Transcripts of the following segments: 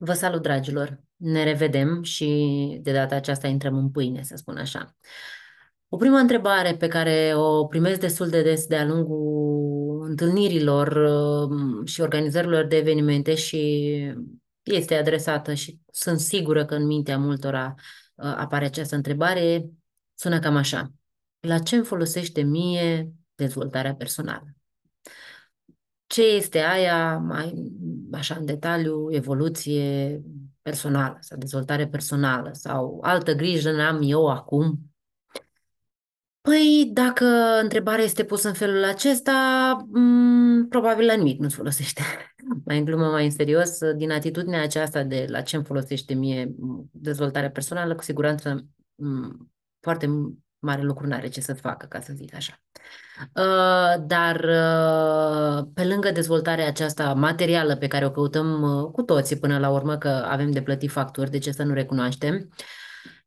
Vă salut, dragilor! Ne revedem și de data aceasta intrăm în pâine, să spun așa. O primă întrebare pe care o primesc destul de des de-a lungul întâlnirilor uh, și organizărilor de evenimente și este adresată și sunt sigură că în mintea multora uh, apare această întrebare, sună cam așa. La ce îmi folosește mie dezvoltarea personală? ce este aia mai așa în detaliu, evoluție personală sau dezvoltare personală sau altă grijă n-am eu acum? Păi, dacă întrebarea este pusă în felul acesta, m- mm, probabil la nimic nu-ți folosește. mai în glumă, mai în serios, din atitudinea aceasta de la ce îmi folosește mie dezvoltarea personală, cu siguranță m- foarte mare lucru nu are ce să facă, ca să zic așa. Uh, dar uh, pe lângă dezvoltarea aceasta materială pe care o căutăm uh, cu toții până la urmă, că avem de plătit facturi, de ce să nu recunoaștem,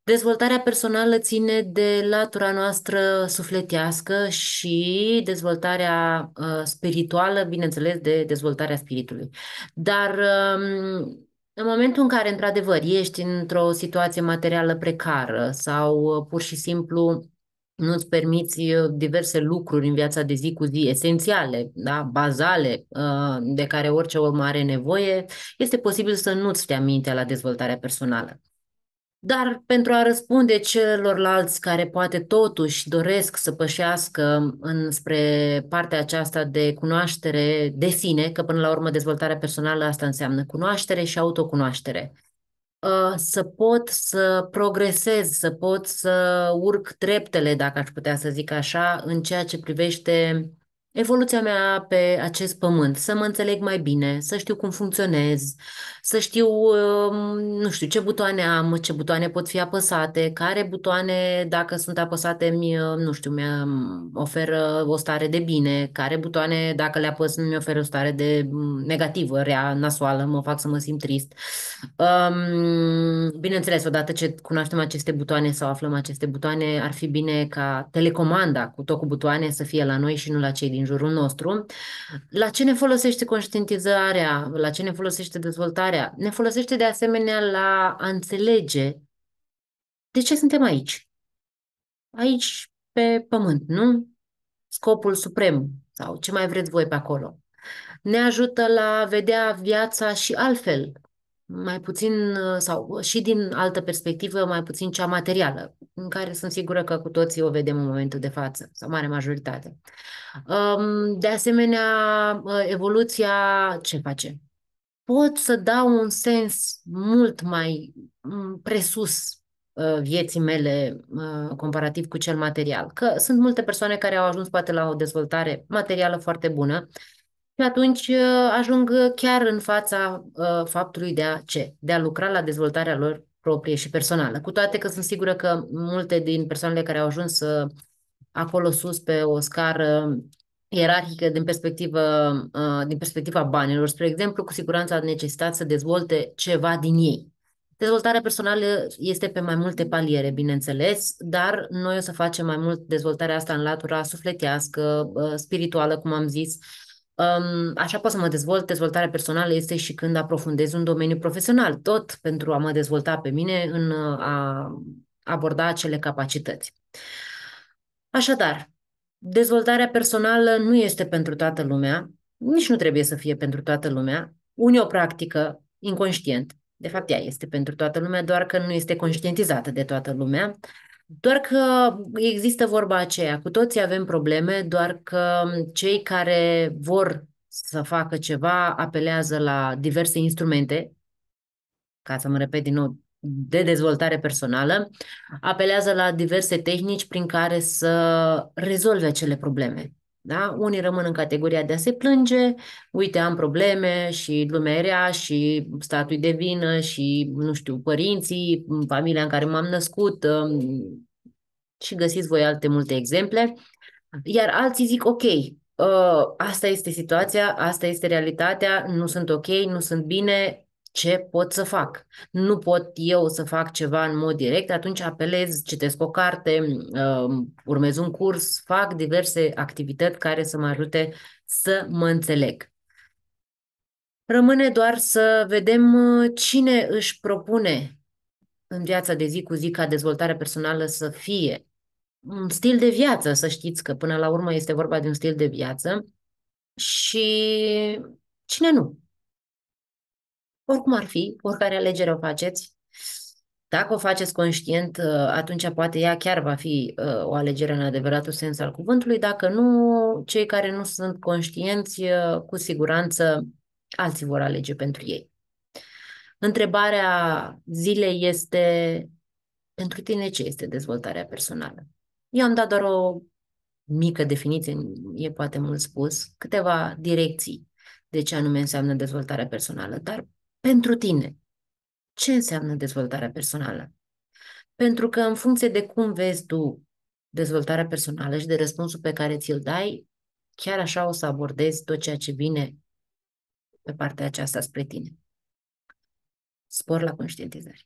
dezvoltarea personală ține de latura noastră sufletească și dezvoltarea spirituală, bineînțeles, de dezvoltarea spiritului. Dar um, în momentul în care, într-adevăr, ești într-o situație materială precară sau uh, pur și simplu nu-ți permiți uh, diverse lucruri în viața de zi cu zi, esențiale, da? bazale, uh, de care orice om are nevoie, este posibil să nu-ți te aminte la dezvoltarea personală. Dar pentru a răspunde celorlalți care poate totuși doresc să pășească înspre partea aceasta de cunoaștere de sine, că până la urmă dezvoltarea personală asta înseamnă cunoaștere și autocunoaștere, uh, să pot să progresez, să pot să urc treptele, dacă aș putea să zic așa, în ceea ce privește evoluția mea pe acest pământ, să mă înțeleg mai bine, să știu cum funcționez, să știu, um, nu știu, ce butoane am, ce butoane pot fi apăsate, care butoane, dacă sunt apăsate, mi, uh, nu știu, mi um, oferă o stare de bine, care butoane, dacă le apăs, mi oferă o stare de um, negativă, rea, nasoală, mă fac să mă simt trist. bineînțeles, odată ce cunoaștem aceste butoane sau aflăm aceste butoane, ar fi bine ca telecomanda cu tot cu butoane să fie la noi și nu la cei din din jurul nostru. La ce ne folosește conștientizarea? La ce ne folosește dezvoltarea? Ne folosește de asemenea la a înțelege de ce suntem aici. Aici, pe pământ, nu? Scopul suprem sau ce mai vreți voi pe acolo. Ne ajută la a vedea viața și altfel, mai puțin, uh, sau uh, și din altă perspectivă, mai puțin cea materială, în care sunt sigură că cu toții o vedem în momentul de față, sau mare majoritate. Um, de asemenea, uh, evoluția ce face? Pot să dau un sens mult mai mm, presus vieții mele comparativ cu cel material. Că sunt multe persoane care au ajuns poate la o dezvoltare materială foarte bună, și atunci uh, ajung uh, chiar în fața uh, faptului de a ce? De a lucra la dezvoltarea lor proprie și personală. Cu toate că sunt sigură că multe din persoanele care au ajuns acolo sus pe o scară ierarhică din, perspectivă, din perspectiva banilor, spre exemplu, cu siguranță a necesitat să dezvolte ceva din ei. Dezvoltarea personală este pe mai multe paliere, bineînțeles, dar noi o să facem mai mult dezvoltarea asta în latura sufletească, spirituală, cum am zis, Așa pot să mă dezvolt. Dezvoltarea personală este și când aprofundez un domeniu profesional, tot pentru a mă dezvolta pe mine în a aborda acele capacități. Așadar, dezvoltarea personală nu este pentru toată lumea, nici nu trebuie să fie pentru toată lumea. Unii o practică inconștient, de fapt ea este pentru toată lumea, doar că nu este conștientizată de toată lumea. Uh, doar că există vorba aceea, cu toții avem probleme, doar că cei care vor să facă ceva apelează la diverse instrumente, ca să mă repet din nou, de dezvoltare personală, apelează la diverse tehnici prin care să rezolve acele probleme. Da? Unii rămân în categoria de a se plânge, uite, am probleme și lumea rea și statul de vină și, nu știu, părinții, familia în care m-am născut um, și găsiți voi alte multe exemple. Iar alții zic, ok, uh, asta este situația, asta este realitatea, nu sunt ok, nu sunt bine, ce pot să fac. Nu pot eu să fac ceva în mod direct, atunci apelez, citesc o carte, um, urmez un curs, fac diverse activități care să mă ajute să mă înțeleg. Rămâne doar să vedem uh, cine își propune în viața de zi cu zi ca dezvoltare personală să fie un stil de viață, să știți că până la urmă este vorba de un stil de viață și cine nu oricum ar fi, oricare alegere o faceți, dacă o faceți conștient, ă, atunci poate ea chiar va fi ă, o alegere în adevăratul sens al cuvântului. Dacă nu, cei care nu sunt conștienți, ă, cu siguranță alții vor alege pentru ei. Întrebarea zilei este pentru tine ce este dezvoltarea personală? Eu am dat doar o mică definiție, e poate mult spus, câteva direcții de ce anume înseamnă dezvoltarea personală, dar pentru tine. Ce înseamnă dezvoltarea personală? Pentru că în funcție de cum vezi tu dezvoltarea personală și de răspunsul pe care ți-l dai, chiar așa o să abordezi tot ceea ce vine pe partea aceasta spre tine. Spor la conștientizare.